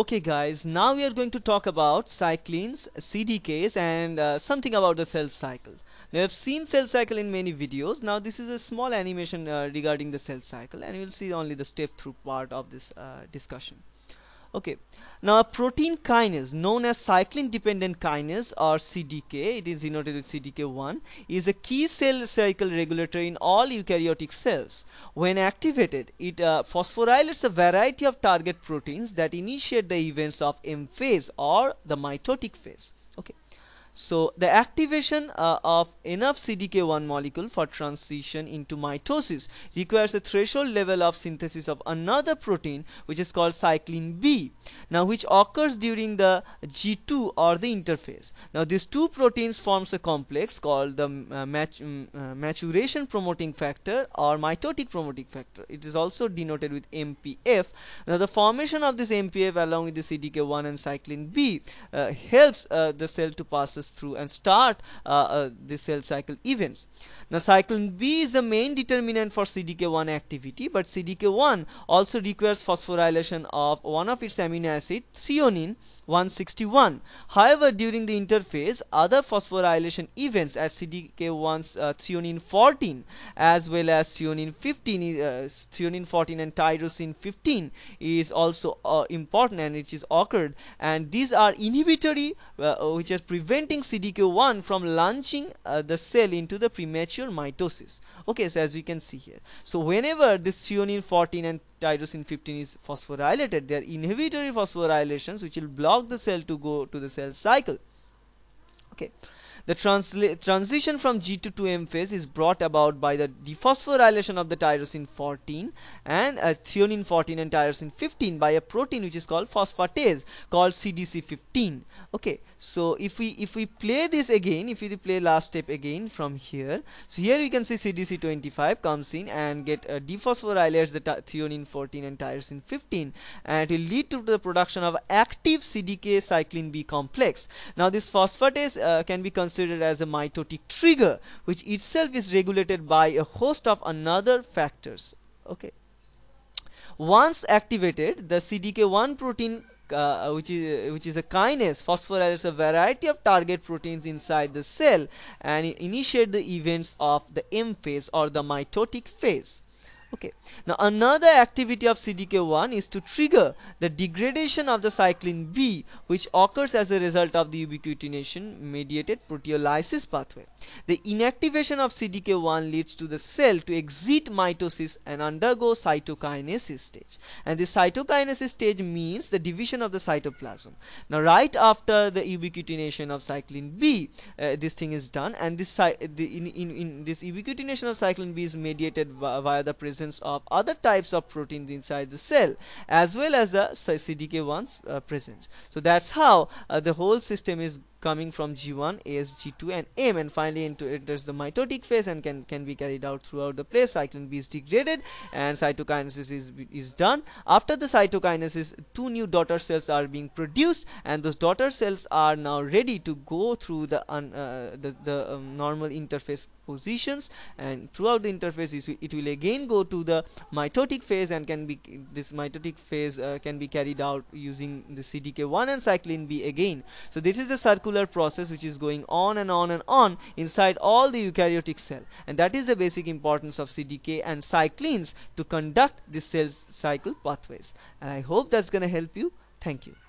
Okay guys, now we are going to talk about cyclines, CDKs and uh, something about the cell cycle. Now have seen cell cycle in many videos. Now this is a small animation uh, regarding the cell cycle and you'll see only the step through part of this uh, discussion okay now a protein kinase known as cyclin dependent kinase or CDK it is denoted with CDK1 is a key cell cycle regulator in all eukaryotic cells when activated it uh, phosphorylates a variety of target proteins that initiate the events of M phase or the mitotic phase so the activation uh, of enough CDK1 molecule for transition into mitosis requires a threshold level of synthesis of another protein which is called cyclin B now which occurs during the G2 or the interphase. Now these two proteins forms a complex called the uh, mat mm, uh, maturation promoting factor or mitotic promoting factor. It is also denoted with MPF. Now the formation of this MPF along with the CDK1 and cyclin B uh, helps uh, the cell to pass through and start uh, uh, the cell cycle events. Now cyclin B is the main determinant for CDK1 activity but CDK1 also requires phosphorylation of one of its amino acid threonine 161. However, during the interphase, other phosphorylation events as CDK1's uh, threonine 14 as well as threonine 15, uh, threonine 14 and tyrosine 15 is also uh, important and it is occurred and these are inhibitory uh, which are preventing preventing CDK1 from launching uh, the cell into the premature mitosis okay so as we can see here so whenever this threonine 14 and tyrosine 15 is phosphorylated they are inhibitory phosphorylations which will block the cell to go to the cell cycle okay the transition from G to m phase is brought about by the dephosphorylation of the tyrosine 14 and uh, threonine 14 and tyrosine 15 by a protein which is called phosphatase called CDC15. Okay, so if we if we play this again, if we play last step again from here, so here you can see CDC25 comes in and get uh, dephosphorylates the threonine 14 and tyrosine 15, and it will lead to the production of active CDK cyclin B complex. Now this phosphatase uh, can be considered considered as a mitotic trigger which itself is regulated by a host of another factors okay once activated the cdk1 protein uh, uh, which is uh, which is a kinase phosphorylates a variety of target proteins inside the cell and initiate the events of the M phase or the mitotic phase okay now another activity of CDK1 is to trigger the degradation of the cyclin B which occurs as a result of the ubiquitination mediated proteolysis pathway the inactivation of CDK1 leads to the cell to exit mitosis and undergo cytokinesis stage and the cytokinesis stage means the division of the cytoplasm now right after the ubiquitination of cyclin B uh, this thing is done and this the, in, in, in this ubiquitination of cyclin B is mediated via the presence presence of other types of proteins inside the cell as well as the CDK1's uh, presence. So that's how uh, the whole system is coming from G1, AS, G2 and M and finally into enters the mitotic phase and can, can be carried out throughout the place. Cyclin B is degraded and cytokinesis is, is done. After the cytokinesis, two new daughter cells are being produced and those daughter cells are now ready to go through the, un, uh, the, the um, normal interface positions and throughout the interface it will again go to the mitotic phase and can be this mitotic phase uh, can be carried out using the CDK1 and cyclin B again. So this is the circular process which is going on and on and on inside all the eukaryotic cell and that is the basic importance of CDK and cyclins to conduct the cell cycle pathways and I hope that's gonna help you thank you